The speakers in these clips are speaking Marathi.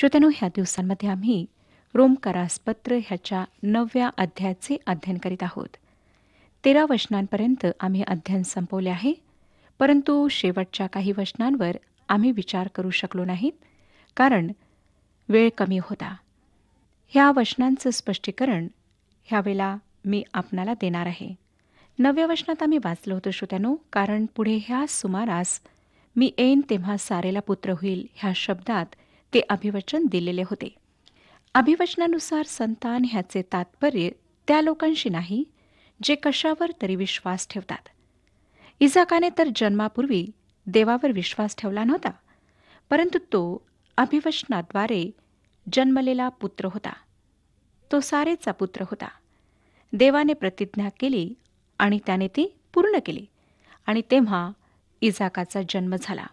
श्रोत्यानो ह्या दिवसांमध्ये आम्ही रोमकारासपत्र ह्याच्या नवव्या अध्यायाचे अध्ययन करीत आहोत तेरा वचनांपर्यंत आम्ही अध्ययन संपवले आहे परंतु शेवटच्या काही वचनांवर आम्ही विचार करू शकलो नाहीत कारण वेळ कमी होता ह्या वचनांचं स्पष्टीकरण ह्यावेळेला मी आपणाला देणार आहे नव्या वचनात आम्ही वाचलो होतो श्रोत्यानो कारण पुढे ह्या सुमारास मी येईन तेव्हा सारेला पुत्र होईल ह्या शब्दात ते अभिवचन दिलेले होते अभिवचनानुसार संतान ह्याचे तात्पर्य त्या लोकांशी नाही जे कशावर तरी विश्वास ठेवतात इजाकाने तर जन्मापूर्वी देवावर विश्वास ठेवला नव्हता परंतु तो अभिवचनाद्वारे जन्मलेला पुत्र होता तो सारेचा पुत्र होता देवाने प्रतिज्ञा केली आणि त्याने ती पूर्ण केली आणि तेव्हा इजाकाचा जन्म झाला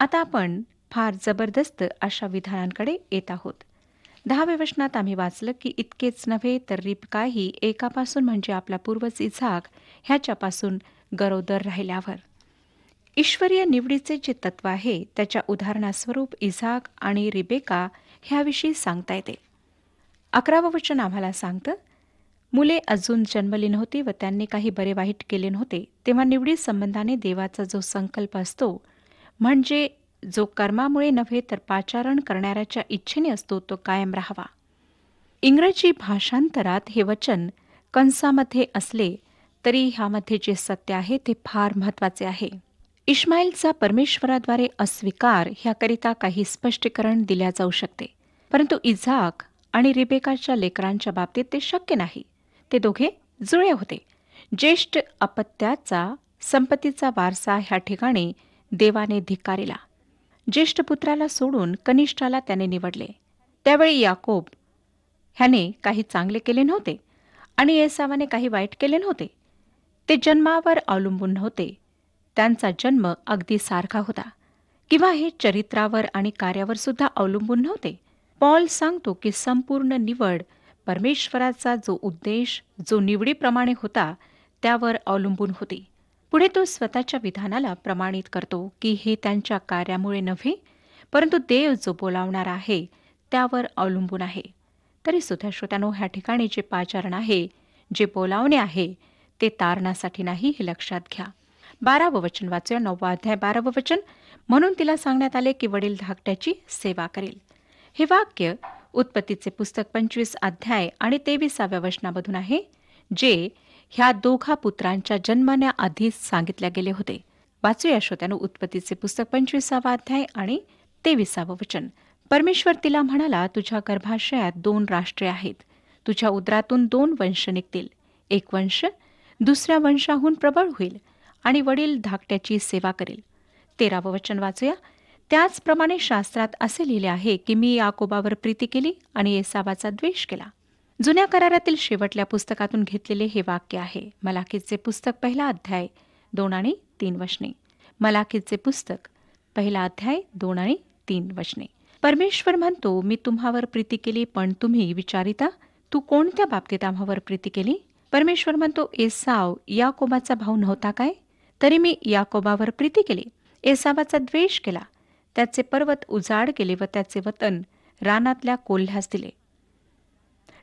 आता आपण फार जबरदस्त अशा विधानांकडे येत आहोत दहाव्या वचनात आम्ही वाचलं की इतकेच नव्हे तर रिपकाही एकापासून म्हणजे आपला पूर्वज इझाक ह्याच्यापासून गरोदर राहिल्यावर ईश्वरीय निवडीचे जे तत्व आहे त्याच्या उदाहरणास्वरूप इझाक आणि रिबेका ह्याविषयी सांगता येते अकरावं वचन आम्हाला सांगतं मुले अजून जन्मली नव्हती व त्यांनी काही बरे वाईट केले नव्हते तेव्हा निवडी संबंधाने देवाचा जो संकल्प असतो म्हणजे जो कर्मामुळे नव्हे तर पाचारण करणाऱ्याच्या इच्छेने असतो तो कायम राहावा इंग्रजी भाषांतरात हे वचन कंसामध्ये असले तरी ह्यामध्ये जे सत्य आहे ते फार महत्वाचे आहे इश्माईलचा परमेश्वराद्वारे अस्वीकार ह्याकरिता काही स्पष्टीकरण दिल्या जाऊ शकते परंतु इझाक आणि रिबेकाच्या लेकरांच्या बाबतीत ते शक्य नाही ते दोघे जुळे होते ज्येष्ठ अपत्याचा संपत्तीचा वारसा ह्या ठिकाणी देवाने धिक्कारिला ज्येष्ठ पुत्राला सोडून कनिष्ठाला त्याने निवडले त्यावेळी याकोब ह्याने काही चांगले केले नव्हते आणि येसावाने काही वाईट केले नव्हते ते जन्मावर अवलंबून नव्हते त्यांचा जन्म अगदी सारखा होता किंवा हे चरित्रावर आणि कार्यावर सुद्धा अवलंबून नव्हते पॉल सांगतो की संपूर्ण निवड परमेश्वराचा जो उद्देश जो निवडीप्रमाणे होता त्यावर अवलंबून होती पुढे तो स्वतःच्या विधानाला प्रमाणित करतो की हे त्यांच्या कार्यामुळे नव्हे परंतु देव जो बोलावणार आहे त्यावर अवलंबून आहे तरी सुद्धा श्रोत्यानो ह्या ठिकाणी जे पाचारण आहे जे बोलावणे आहे ते तारणासाठी नाही हे लक्षात घ्या बारावं वचन वाचूया नववा अध्याय बारावं वचन म्हणून तिला सांगण्यात आले की वडील धाकट्याची सेवा करेल हे वाक्य उत्पत्तीचे पुस्तक पंचवीस अध्याय आणि तेविसाव्या वचनामधून आहे जे ह्या दोघा पुत्रांच्या जन्मण्याआधीच सांगितल्या गेले होते वाचूया श्रोत्यानं उत्पत्तीचे पुस्तक पंचवीसावा अध्याय आणि तेविसावं वचन परमेश्वर तिला म्हणाला तुझ्या गर्भाशयात दोन राष्ट्रे आहेत तुझ्या उदरातून दोन वंश निघतील एक वंश दुसऱ्या वंशाहून प्रबळ होईल आणि वडील धाकट्याची सेवा करेल तेरावं वचन वाचूया त्याचप्रमाणे शास्त्रात असे लिहिले आहे की मी याकोबावर प्रीती केली आणि येसावाचा द्वेष केला जुन्या करारातील शेवटल्या पुस्तकातून घेतलेले हे वाक्य आहे मलाकीचे पुस्तक पहिला अध्याय दोन आणि तीन वशने मलाकीचे पुस्तक पहिला अध्याय दोन आणि तीन वशने परमेश्वर म्हणतो मी तुम्हावर प्रीती केली पण तुम्ही विचारिता तू कोणत्या बाबतीत आम्हावर प्रीती केली परमेश्वर म्हणतो एसाव याकोबाचा भाऊ नव्हता काय तरी मी याकोबावर प्रीती केली एसावाचा द्वेष केला त्याचे पर्वत उजाड केले व त्याचे वतन रानातल्या कोल्ह्यास दिले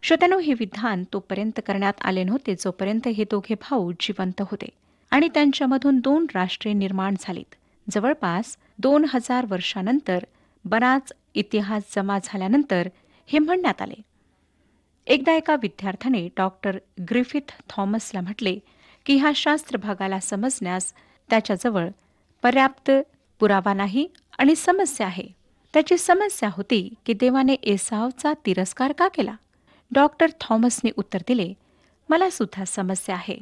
श्रोत्यानो हे विधान तोपर्यंत करण्यात आले नव्हते जोपर्यंत हे दोघे भाऊ जिवंत होते आणि त्यांच्यामधून दोन राष्ट्रे निर्माण झालीत जवळपास दोन हजार वर्षानंतर बराच इतिहास जमा झाल्यानंतर हे म्हणण्यात आले एकदा एका विद्यार्थ्याने डॉक्टर ग्रिफिथ थॉमसला म्हटले की ह्या शास्त्र भागाला समजण्यास त्याच्याजवळ पर्याप्त पुरावा नाही आणि समस्या आहे त्याची समस्या होती की देवाने एसावचा तिरस्कार का केला डॉक्टर थॉमसने उत्तर दिले मला सुद्धा समस्या आहे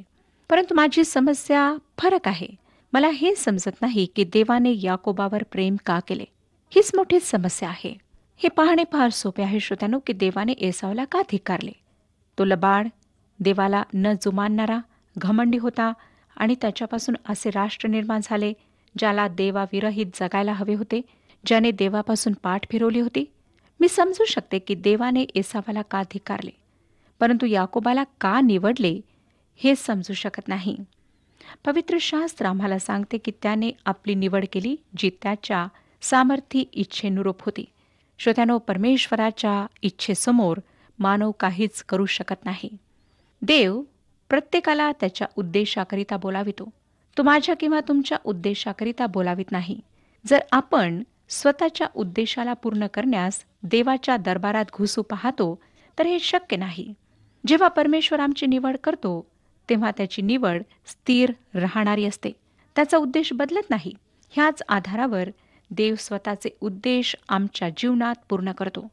परंतु माझी समस्या फरक आहे मला हे समजत नाही की देवाने याकोबावर प्रेम का केले हीच मोठी समस्या आहे हे पाहणे फार सोपे आहे श्रोत्यानो की देवाने एसावला का धिकारले तो लबाड देवाला न जुमानणारा घमंडी होता आणि त्याच्यापासून असे राष्ट्र निर्माण झाले ज्याला देवाविरहित जगायला हवे होते ज्याने देवापासून पाठ फिरवली होती मी समजू शकते की देवाने एसावाला का धिकारले परंतु याकोबाला का निवडले हे समजू शकत नाही पवित्र शास्त्र आम्हाला सांगते की त्याने आपली निवड केली जी त्याच्या सामर्थ्य इच्छेनुरूप होती श्रोत्यानो परमेश्वराच्या इच्छेसमोर मानव काहीच करू शकत नाही देव प्रत्येकाला त्याच्या उद्देशाकरिता बोलावितो तो माझ्या किंवा तुमच्या उद्देशाकरिता बोलावित नाही जर आपण स्वतःच्या उद्देशाला पूर्ण करण्यास देवाच्या दरबारात घुसू पाहतो तर हे शक्य नाही जेव्हा परमेश्वर आमची निवड करतो तेव्हा त्याची निवड स्थिर राहणारी असते त्याचा उद्देश बदलत नाही ह्याच आधारावर देव स्वतःचे उद्देश आमच्या जीवनात पूर्ण करतो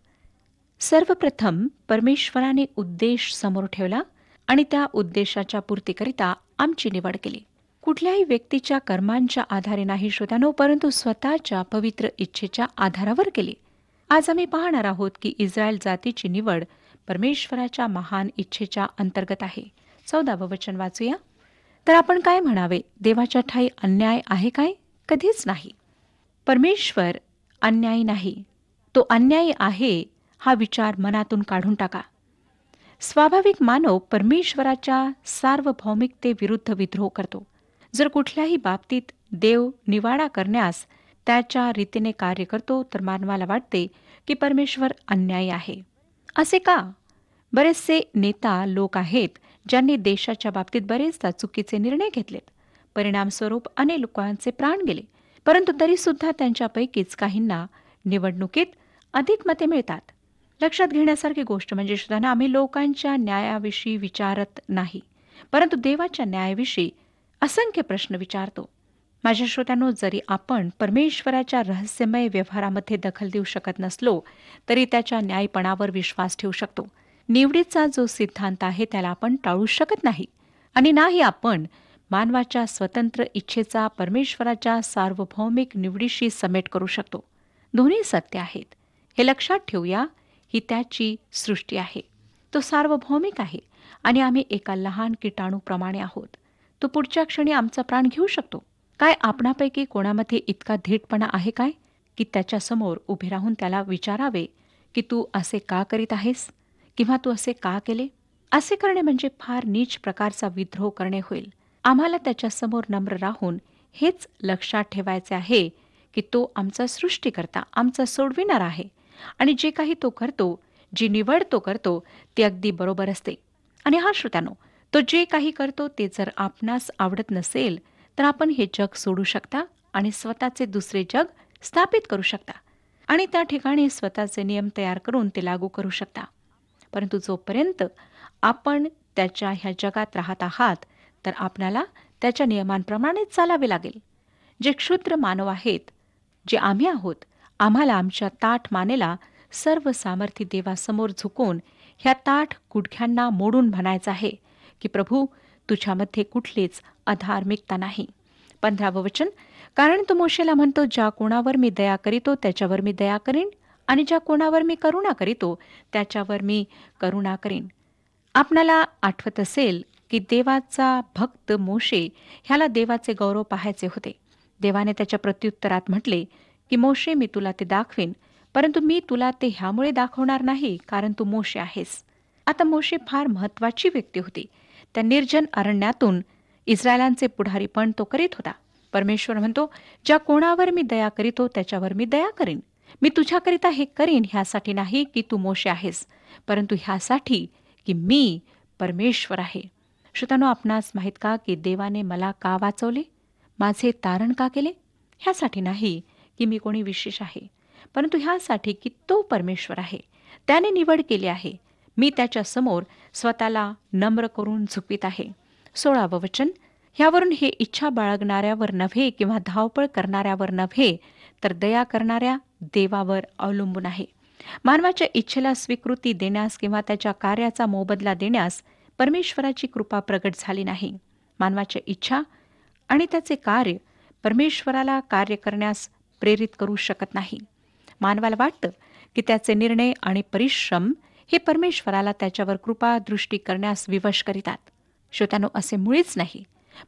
सर्वप्रथम परमेश्वराने उद्देश समोर ठेवला आणि त्या उद्देशाच्या पूर्तीकरिता आमची निवड केली कुठल्याही व्यक्तीच्या कर्मांच्या आधारे नाही श्रोत्यानो परंतु स्वतःच्या पवित्र इच्छेच्या आधारावर केले आज आम्ही पाहणार आहोत की इस्रायल जातीची निवड परमेश्वराच्या महान इच्छेच्या अंतर्गत आहे चौदावं वचन वाचूया तर आपण काय म्हणावे देवाच्या ठाई अन्याय आहे काय कधीच नाही परमेश्वर अन्यायी नाही तो अन्यायी आहे हा विचार मनातून काढून टाका स्वाभाविक मानव परमेश्वराच्या सार्वभौमिकतेविरुद्ध विद्रोह करतो जर कुठल्याही बाबतीत देव निवाडा करण्यास त्याच्या रीतीने कार्य करतो तर मानवाला वाटते की परमेश्वर अन्यायी आहे असे का बरेचसे नेता लोक आहेत ज्यांनी देशाच्या बाबतीत बरेचदा चुकीचे निर्णय घेतलेत परिणामस्वरूप अनेक लोकांचे प्राण गेले परंतु तरी सुद्धा त्यांच्यापैकीच काहींना निवडणुकीत अधिक मते मिळतात लक्षात घेण्यासारखी गोष्ट म्हणजे सुद्धा आम्ही लोकांच्या न्यायाविषयी विचारत नाही परंतु देवाच्या न्यायाविषयी असंख्य प्रश्न विचारतो माझ्या श्रोत्यांनो जरी आपण परमेश्वराच्या रहस्यमय व्यवहारामध्ये दखल देऊ शकत नसलो तरी त्याच्या न्यायपणावर विश्वास ठेवू शकतो निवडीचा जो सिद्धांत आहे त्याला आपण टाळू शकत नाही आणि नाही आपण मानवाच्या स्वतंत्र इच्छेचा परमेश्वराच्या सार्वभौमिक निवडीशी समेट करू शकतो दोन्ही सत्य आहेत हे लक्षात ठेवूया ही त्याची सृष्टी आहे तो सार्वभौमिक आहे आणि आम्ही एका लहान किटाणूप्रमाणे आहोत तो पुढच्या क्षणी आमचा प्राण घेऊ शकतो काय आपणापैकी कोणामध्ये इतका धीटपणा आहे काय की त्याच्यासमोर उभे राहून त्याला विचारावे की तू असे का करीत आहेस किंवा तू असे का केले असे करणे म्हणजे फार नीच प्रकारचा विद्रोह करणे होईल आम्हाला त्याच्यासमोर नम्र राहून हेच लक्षात ठेवायचे आहे की तो आमचा सृष्टीकर्ता आमचा सोडविणार आहे आणि जे काही तो करतो जी निवड तो करतो ती अगदी बरोबर असते आणि हा श्रोत्यानो तो जे काही करतो ते जर आपणास आवडत नसेल तर आपण हे जग सोडू शकता आणि स्वतःचे दुसरे जग स्थापित करू शकता आणि त्या ठिकाणी स्वतःचे नियम तयार करून ते लागू करू शकता परंतु जोपर्यंत आपण त्याच्या ह्या जगात राहत आहात तर आपल्याला त्याच्या नियमांप्रमाणेच चालावे लागेल जे क्षुद्र मानव आहेत जे आम्ही आहोत आम्हाला आमच्या ताठ मानेला सर्व सामर्थ्य देवासमोर झुकून ह्या ताठ गुडघ्यांना मोडून म्हणायचं आहे की प्रभू तुझ्यामध्ये कुठलीच अधार्मिकता नाही पंधरावं वचन कारण तो मोशेला म्हणतो ज्या कोणावर मी दया करीतो त्याच्यावर मी दया करीन आणि ज्या कोणावर मी करुणा करीतो त्याच्यावर मी करुणा करीन आपणाला आठवत असेल की देवाचा भक्त मोशे ह्याला देवाचे गौरव पाहायचे होते देवाने त्याच्या प्रत्युत्तरात म्हटले की मोशे मी तुला ते दाखवीन परंतु मी तुला ते ह्यामुळे दाखवणार नाही कारण तू मोशे आहेस आता मोशे फार महत्वाची व्यक्ती होती त्या निर्जन अरण्यातून इस्रायलांचे पुढारीपण तो करीत होता परमेश्वर म्हणतो ज्या कोणावर मी दया करीतो त्याच्यावर मी दया करीन मी तुझ्याकरिता हे करीन ह्यासाठी नाही की तू मोशे आहेस परंतु ह्यासाठी की मी परमेश्वर आहे श्रोतानो आपणास माहीत का की देवाने मला का वाचवले माझे तारण का केले ह्यासाठी नाही की मी कोणी विशेष आहे परंतु ह्यासाठी की तो परमेश्वर आहे त्याने निवड केली आहे मी त्याच्यासमोर स्वतःला नम्र करून झुपित आहे सोळावं वचन ह्यावरून हे इच्छा बाळगणाऱ्यावर नव्हे किंवा धावपळ करणाऱ्यावर नव्हे तर दया करणाऱ्या देवावर अवलंबून आहे मानवाच्या इच्छेला स्वीकृती देण्यास किंवा त्याच्या कार्याचा मोबदला देण्यास परमेश्वराची कृपा प्रगट झाली नाही मानवाच्या इच्छा आणि त्याचे कार्य परमेश्वराला कार्य करण्यास प्रेरित करू शकत नाही मानवाला वाटतं की त्याचे निर्णय आणि परिश्रम हे परमेश्वराला त्याच्यावर कृपा दृष्टी करण्यास विवश करीतात श्रोत्यानो असे मुळीच नाही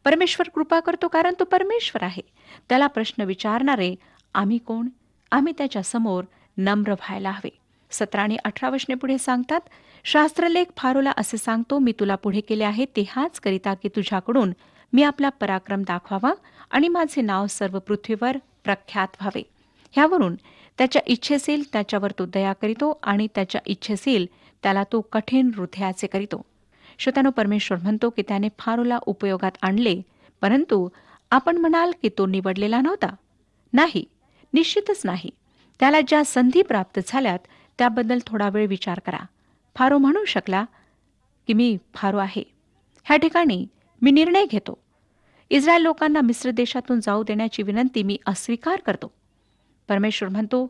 परमेश्वर कृपा करतो कारण तो परमेश्वर आहे त्याला प्रश्न विचारणारे आम्ही कोण आम्ही त्याच्या समोर नम्र व्हायला हवे सतरा आणि अठरा वशने पुढे सांगतात शास्त्रलेख फारोला असे सांगतो मी तुला पुढे केले आहे ते हाच करिता की तुझ्याकडून मी आपला पराक्रम दाखवावा आणि माझे नाव सर्व पृथ्वीवर प्रख्यात व्हावे ह्यावरून त्याच्या इच्छेशील त्याच्यावर तो दया करीतो आणि त्याच्या इच्छेशील त्याला तो कठीण हृदयाचे करीतो श्रोत्यानो परमेश्वर म्हणतो की त्याने फारोला उपयोगात आणले परंतु आपण म्हणाल की तो निवडलेला नव्हता नाही निश्चितच नाही त्याला ज्या संधी प्राप्त झाल्यात त्याबद्दल थोडा वेळ विचार करा फारो म्हणू शकला की मी फारो आहे ह्या ठिकाणी मी निर्णय घेतो इस्रायल लोकांना मिस्र देशातून जाऊ देण्याची विनंती मी अस्वीकार करतो परमेश्वर म्हणतो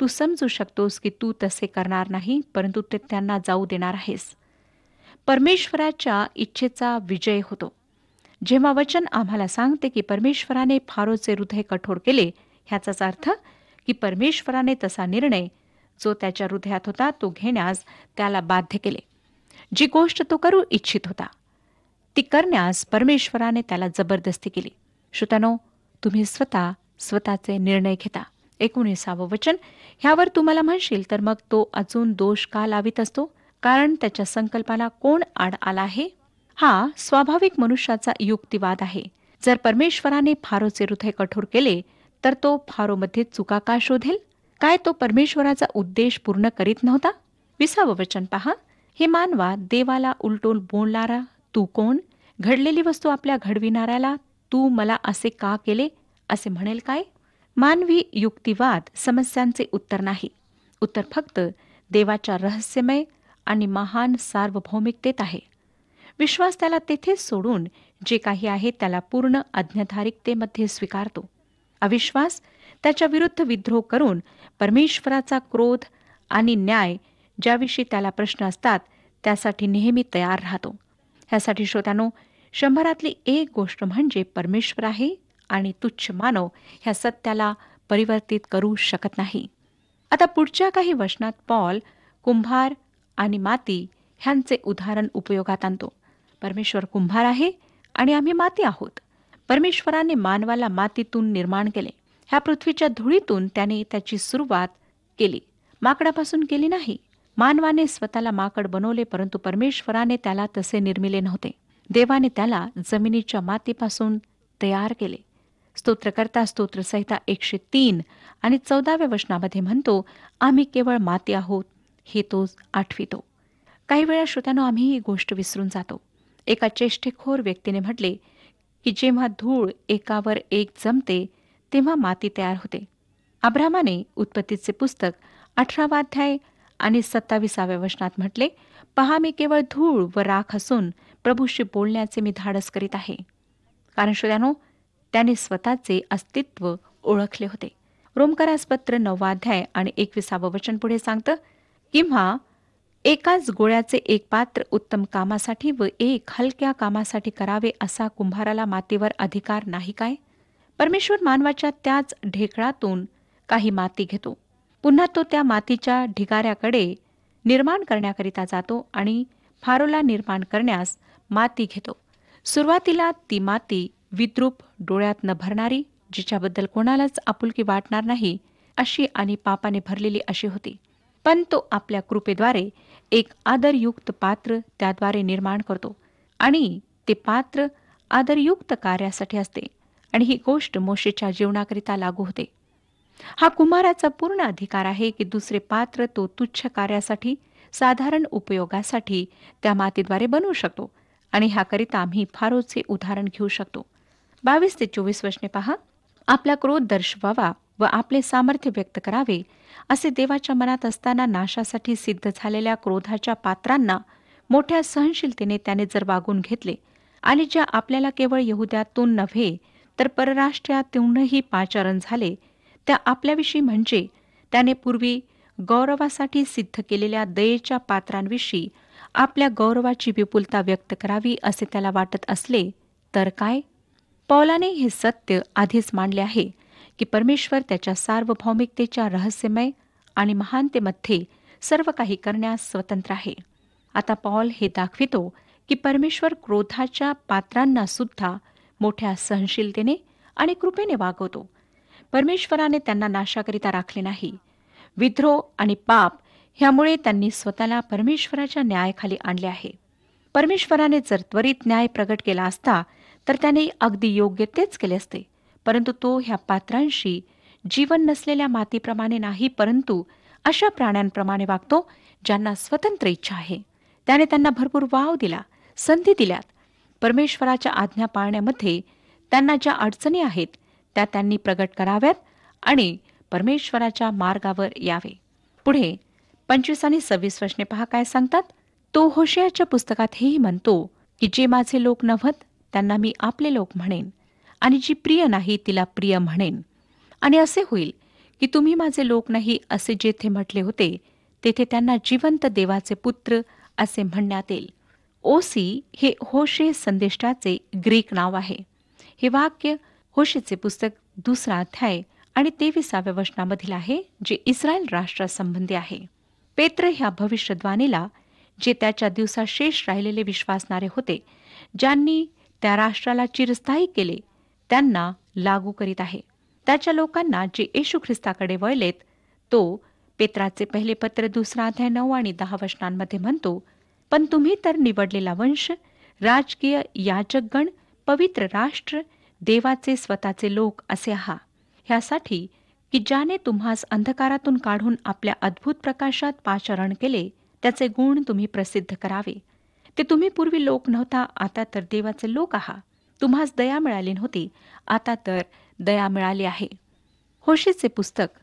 तू समजू शकतोस की तू तसे करणार नाही परंतु ते त्यांना जाऊ देणार आहेस परमेश्वराच्या इच्छेचा विजय होतो जेव्हा वचन आम्हाला सांगते की परमेश्वराने फारोचे हृदय कठोर केले ह्याचाच अर्थ की परमेश्वराने तसा निर्णय जो त्याच्या हृदयात होता तो घेण्यास त्याला बाध्य केले जी गोष्ट तो करू इच्छित होता ती करण्यास परमेश्वराने त्याला जबरदस्ती केली श्रोतानो तुम्ही स्वतः स्वतःचे निर्णय घेता एकोणीसावं वचन ह्यावर तुम्हाला म्हणशील तर मग तो अजून दोष का लावित असतो कारण त्याच्या संकल्पाला कोण आड आला आहे हा स्वाभाविक मनुष्याचा युक्तिवाद आहे जर परमेश्वराने फारोचे हृदय कठोर केले तर तो फारोमध्ये चुका का शोधेल काय तो परमेश्वराचा उद्देश पूर्ण करीत नव्हता विसावं वचन पहा हे मानवा देवाला उलटोल बोलणारा तू कोण घडलेली वस्तू आपल्या घडविणाऱ्याला तू मला असे का केले असे म्हणेल काय मानवी युक्तिवाद समस्यांचे उत्तर नाही उत्तर फक्त देवाच्या रहस्यमय आणि महान सार्वभौमिकतेत आहे विश्वास त्याला तेथेच सोडून जे काही आहे त्याला पूर्ण अज्ञधारिकतेमध्ये स्वीकारतो अविश्वास त्याच्या विरुद्ध विद्रोह करून परमेश्वराचा क्रोध आणि न्याय ज्याविषयी त्याला प्रश्न असतात त्यासाठी नेहमी तयार राहतो ह्यासाठी श्रोत्यानो शंभरातली एक गोष्ट म्हणजे परमेश्वर आहे आणि तुच्छ मानव ह्या सत्याला परिवर्तित करू शकत नाही आता पुढच्या काही वशनात पॉल कुंभार आणि माती ह्यांचे उदाहरण उपयोगात आणतो परमेश्वर कुंभार आहे आणि आम्ही माती आहोत परमेश्वराने मानवाला मातीतून निर्माण केले ह्या पृथ्वीच्या धुळीतून त्याने त्याची सुरुवात केली माकडापासून केली नाही मानवाने स्वतःला माकड बनवले परंतु परमेश्वराने त्याला तसे निर्मिले नव्हते देवाने त्याला जमिनीच्या मातीपासून तयार केले स्तोत्रकर्ता स्तोत्रसहिता एकशे तीन आणि चौदाव्या वचनामध्ये म्हणतो आम्ही केवळ माती आहोत हे तो आठवितो काही वेळा श्रोत्यानो आम्ही ही गोष्ट विसरून जातो एका चेष्टेखोर व्यक्तीने म्हटले की जेव्हा धूळ एकावर एक जमते तेव्हा माती तयार होते अब्रामाने उत्पत्तीचे पुस्तक अध्याय आणि सत्तावीसाव्या वचनात म्हटले पहा मी केवळ धूळ व राख असून प्रभूशी बोलण्याचे मी धाडस करीत आहे कारण श्रोत्यानो त्याने स्वतःचे अस्तित्व ओळखले होते रोमकारासपत्र नववाध्याय आणि एकविसावं वचन पुढे सांगतं किंवा एकाच गोळ्याचे एक पात्र उत्तम कामासाठी व एक हलक्या कामासाठी करावे असा कुंभाराला मातीवर अधिकार नाही काय परमेश्वर मानवाच्या त्याच ढेकळातून काही माती घेतो पुन्हा तो त्या मातीच्या ढिगाऱ्याकडे निर्माण करण्याकरिता जातो आणि फारोला निर्माण करण्यास माती घेतो सुरुवातीला ती माती विद्रूप डोळ्यात न भरणारी जिच्याबद्दल कोणालाच आपुलकी वाटणार नाही अशी आणि पापाने भरलेली अशी होती पण तो आपल्या कृपेद्वारे एक आदरयुक्त पात्र त्याद्वारे निर्माण करतो आणि ते पात्र आदरयुक्त कार्यासाठी असते आणि ही गोष्ट मोशेच्या जीवनाकरिता लागू होते हा कुमाराचा पूर्ण अधिकार आहे की दुसरे पात्र तो तुच्छ कार्यासाठी साधारण उपयोगासाठी त्या मातीद्वारे बनवू शकतो आणि ह्याकरिता आम्ही फारोचे उदाहरण घेऊ शकतो बावीस ते चोवीस वर्षने पहा आपला क्रोध दर्शवावा व आपले सामर्थ्य व्यक्त करावे असे देवाच्या मनात असताना नाशासाठी सिद्ध झालेल्या क्रोधाच्या पात्रांना मोठ्या सहनशीलतेने त्याने जर वागून घेतले आणि ज्या आपल्याला केवळ यहुद्यातून नव्हे तर परराष्ट्रातूनही पाचारण झाले त्या आपल्याविषयी म्हणजे त्याने पूर्वी गौरवासाठी सिद्ध केलेल्या दयेच्या पात्रांविषयी आपल्या गौरवाची विपुलता व्यक्त करावी असे त्याला वाटत असले तर काय पौलाने हे सत्य आधीच मांडले आहे की परमेश्वर त्याच्या सार्वभौमिकतेच्या रहस्यमय आणि महानतेमध्ये सर्व काही करण्यास स्वतंत्र आहे आता पॉल हे दाखवितो की परमेश्वर क्रोधाच्या पात्रांना सुद्धा मोठ्या सहनशीलतेने आणि कृपेने वागवतो परमेश्वराने त्यांना नाशाकरिता राखले नाही विद्रोह आणि पाप ह्यामुळे त्यांनी स्वतःला परमेश्वराच्या न्यायाखाली आणले आहे परमेश्वराने जर त्वरित न्याय प्रगट केला असता तर त्याने अगदी योग्य तेच केले असते परंतु तो ह्या पात्रांशी जीवन नसलेल्या मातीप्रमाणे नाही परंतु अशा प्राण्यांप्रमाणे वागतो ज्यांना स्वतंत्र इच्छा आहे त्याने त्यांना भरपूर वाव दिला संधी दिल्यात परमेश्वराच्या आज्ञा पाळण्यामध्ये त्यांना ज्या अडचणी आहेत त्या त्यांनी प्रगट कराव्यात आणि परमेश्वराच्या मार्गावर यावे पुढे पंचवीस आणि सव्वीस वर्षने पहा काय सांगतात तो होशियाच्या पुस्तकात हेही म्हणतो की जे माझे लोक नव्हत त्यांना मी आपले लोक म्हणेन आणि जी प्रिय नाही तिला प्रिय म्हणेन आणि असे होईल की तुम्ही माझे लोक नाही असे जेथे म्हटले होते तेथे त्यांना जिवंत देवाचे पुत्र असे म्हणण्यात येईल ओसी हे होशे संदेष्टाचे ग्रीक नाव आहे हे वाक्य होशेचे पुस्तक दुसरा अध्याय आणि तेविसाव्या वचनामधील आहे जे इस्रायल राष्ट्रासंबंधी आहे पेत्र ह्या भविष्यद्वानीला जे त्याच्या दिवसा शेष राहिलेले विश्वासणारे होते ज्यांनी त्या राष्ट्राला चिरस्थायी केले त्यांना लागू करीत आहे त्याच्या लोकांना जे येशू ख्रिस्ताकडे वळलेत तो पेत्राचे पहिले पत्र दुसरा अध्याय नऊ आणि दहा वशनांमध्ये म्हणतो पण तुम्ही तर निवडलेला वंश राजकीय याचकगण पवित्र राष्ट्र देवाचे स्वतःचे लोक असे आहात ह्यासाठी की ज्याने तुम्हास अंधकारातून काढून आपल्या अद्भुत प्रकाशात पाचरण केले त्याचे गुण तुम्ही प्रसिद्ध करावे ते तुम्ही पूर्वी लोक नव्हता आता तर देवाचे लोक आहात तुम्हास दया मिळाली नव्हती आता तर दया मिळाली आहे होशेचे पुस्तक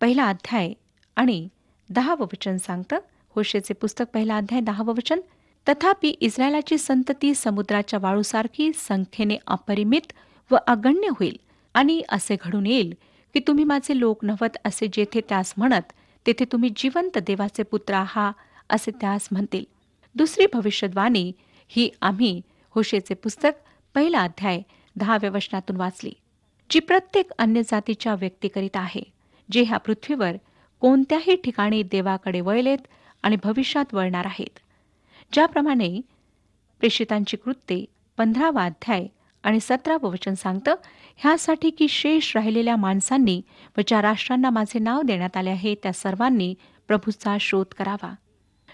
पहिला अध्याय आणि दहावं वचन सांगतं होशेचे पुस्तक पहिला अध्याय दहावं वचन तथापि इस्रायलाची संतती समुद्राच्या वाळूसारखी संख्येने अपरिमित व अगण्य होईल आणि असे घडून येईल की तुम्ही माझे लोक नव्हत असे जेथे त्यास म्हणत तेथे तुम्ही जिवंत देवाचे पुत्र आहात असे त्यास म्हणतील दुसरी भविष्यद्वाणी ही आम्ही होशेचे पुस्तक पहिला अध्याय दहाव्या वचनातून वाचली जी प्रत्येक अन्य जातीच्या करीत आहे जे ह्या पृथ्वीवर कोणत्याही ठिकाणी देवाकडे वळलेत आणि भविष्यात वळणार आहेत ज्याप्रमाणे प्रेषितांची कृत्ये पंधरावा अध्याय आणि सतरावं वचन सांगतं ह्यासाठी की शेष राहिलेल्या माणसांनी व ज्या राष्ट्रांना माझे नाव देण्यात आले आहे त्या सर्वांनी प्रभूचा शोध करावा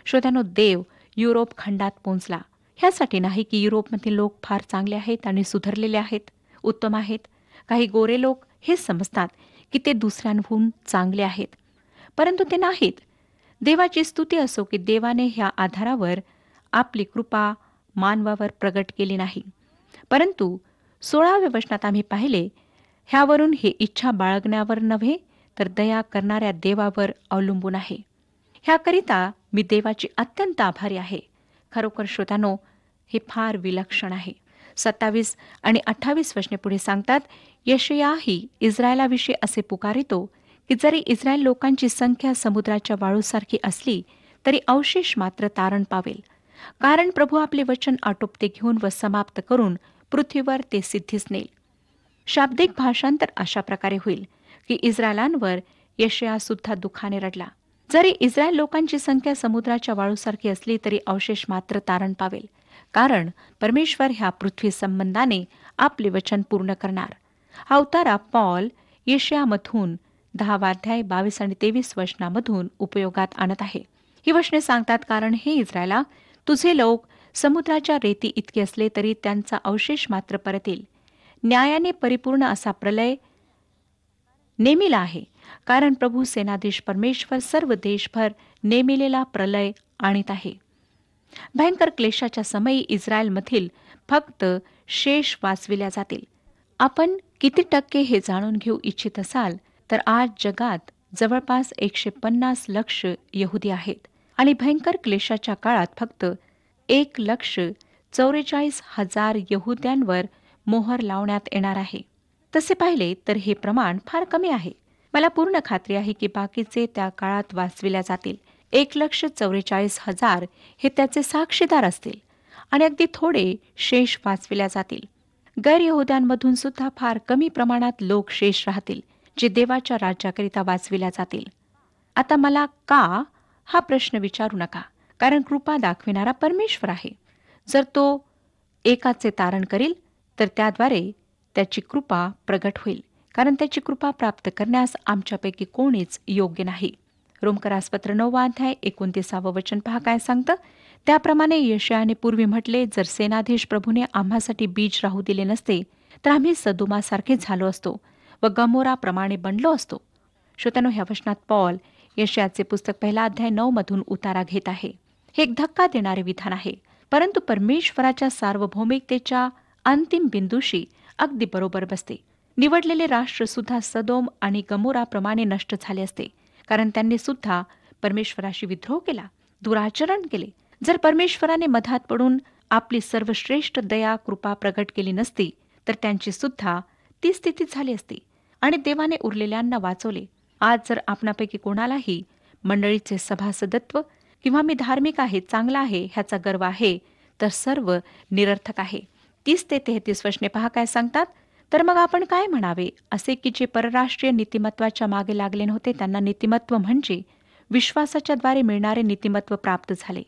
श्रोत्यानो देव युरोप खंडात पोहोचला ह्यासाठी नाही की युरोपमधील लोक फार चांगले आहेत आणि सुधरलेले आहेत उत्तम आहेत काही गोरे लोक हे समजतात की ते दुसऱ्यांहून चांगले आहेत परंतु ते नाहीत देवाची स्तुती असो की देवाने ह्या आधारावर आपली कृपा मानवावर प्रगट केली नाही परंतु सोळाव्या वचनात आम्ही पाहिले ह्यावरून हे इच्छा बाळगण्यावर नव्हे तर दया करणाऱ्या देवावर अवलंबून आहे ह्याकरिता मी देवाची अत्यंत आभारी आहे खरोखर श्रोतानो हे फार विलक्षण आहे सत्तावीस आणि अठ्ठावीस वचने पुढे सांगतात यशयाही इस्रायलाविषयी असे पुकारितो की जरी इस्रायल लोकांची संख्या समुद्राच्या वाळूसारखी असली तरी अवशेष मात्र तारण पावेल कारण प्रभू आपले वचन आटोपते घेऊन व समाप्त करून पृथ्वीवर ते सिद्धीच नेल शाब्दिक भाषांतर अशा प्रकारे होईल की इस्रायलांवर यशया सुद्धा दुखाने रडला जरी इस्रायल लोकांची संख्या समुद्राच्या वाळूसारखी असली तरी अवशेष मात्र तारण पावेल कारण परमेश्वर ह्या पृथ्वी संबंधाने आपले वचन पूर्ण करणार अवतारा पॉल येशियामधून दहा वाध्याय बावीस आणि तेवीस वचनामधून उपयोगात आणत आहे ही वचने सांगतात कारण हे इस्रायला तुझे लोक समुद्राच्या रेती इतके असले तरी त्यांचा अवशेष मात्र परत येईल न्यायाने परिपूर्ण असा प्रलय नेमिला आहे कारण प्रभू सेनाधीश परमेश्वर सर्व देशभर नेमिलेला प्रलय आणीत आहे भयंकर क्लेशाच्या समयी इस्रायलमधील फक्त शेष वाचविल्या जातील आपण किती टक्के हे जाणून घेऊ इच्छित असाल तर आज जगात जवळपास एकशे पन्नास लक्ष यहुदी आहेत आणि भयंकर क्लेशाच्या काळात फक्त एक लक्ष चौवेचाळीस हजार यहुद्यांवर मोहर लावण्यात येणार आहे तसे पाहिले तर हे प्रमाण फार कमी आहे मला पूर्ण खात्री आहे की बाकीचे त्या काळात वाचविल्या जातील एक लक्ष चौवेचाळीस हजार हे त्याचे साक्षीदार असतील आणि अगदी थोडे शेष वाचविल्या जातील गैरयोद्यांमधून सुद्धा फार कमी प्रमाणात लोक शेष राहतील जे देवाच्या राज्याकरिता वाचविल्या जातील आता मला का हा प्रश्न विचारू नका कारण कृपा दाखविणारा परमेश्वर आहे जर तो एकाचे तारण करील तर त्याद्वारे त्याची कृपा प्रगट होईल कारण त्याची कृपा प्राप्त करण्यास आमच्यापैकी कोणीच योग्य नाही रोमकरासपत्र नववा अध्याय एकोणतीसावं वचन पहा काय सांगतं त्याप्रमाणे यशयाने पूर्वी म्हटले जर सेनाधीश प्रभूने आम्हासाठी बीज राहू दिले नसते तर आम्ही सदुमासारखे झालो असतो व गमोराप्रमाणे बनलो असतो श्रोतनो ह्या वचनात पॉल यशयाचे पुस्तक पहिला अध्याय नऊ मधून उतारा घेत आहे हे एक धक्का देणारे विधान आहे परंतु परमेश्वराच्या सार्वभौमिकतेच्या अंतिम बिंदूशी अगदी बरोबर बसते निवडलेले राष्ट्र सुद्धा सदोम आणि गमोराप्रमाणे नष्ट झाले असते कारण त्यांनी सुद्धा परमेश्वराशी विद्रोह केला दुराचरण केले जर परमेश्वराने मधात पडून आपली सर्वश्रेष्ठ दया कृपा प्रगट केली नसती तर त्यांची सुद्धा ती स्थिती झाली असती आणि देवाने उरलेल्यांना वाचवले आज जर आपणापैकी कोणालाही मंडळीचे सभासदत्व किंवा मी धार्मिक आहे चांगला आहे ह्याचा गर्व आहे तर सर्व निरर्थक आहे तीस ते तेहतीस वर्षने पहा काय सांगतात तर मग आपण काय म्हणावे असे की जे परराष्ट्रीय नीतिमत्वाच्या मागे लागले नव्हते त्यांना नीतिमत्व म्हणजे विश्वासाच्या द्वारे मिळणारे नीतिमत्व प्राप्त झाले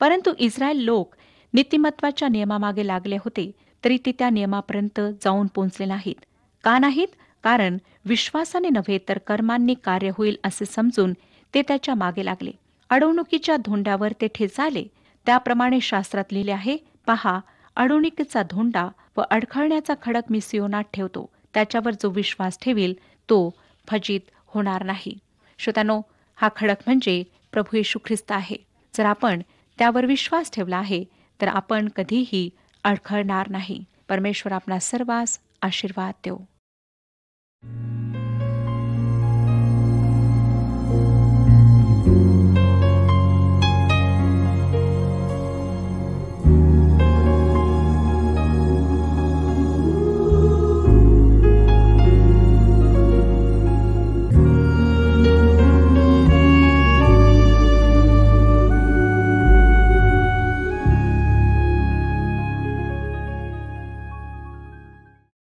परंतु इस्रायल लोक नीतिमत्वाच्या नियमामागे लागले होते तरी ते त्या नियमापर्यंत जाऊन पोहोचले नाहीत का नाहीत कारण विश्वासाने नव्हे तर कर्मांनी कार्य होईल असे समजून ते त्याच्या मागे लागले अडवणुकीच्या धोंड्यावर ते ठेचाले त्याप्रमाणे शास्त्रात लिहिले आहे पहा अडवणुकीचा धोंडा व अडखळण्याचा खडक मी सिओनात ठेवतो त्याच्यावर जो विश्वास ठेवील तो फजित होणार नाही श्रोत्यानो हा खडक म्हणजे प्रभू येशू ख्रिस्त आहे जर आपण त्यावर विश्वास ठेवला आहे तर आपण कधीही अडखळणार नाही परमेश्वर आपला सर्वांस आशीर्वाद देऊ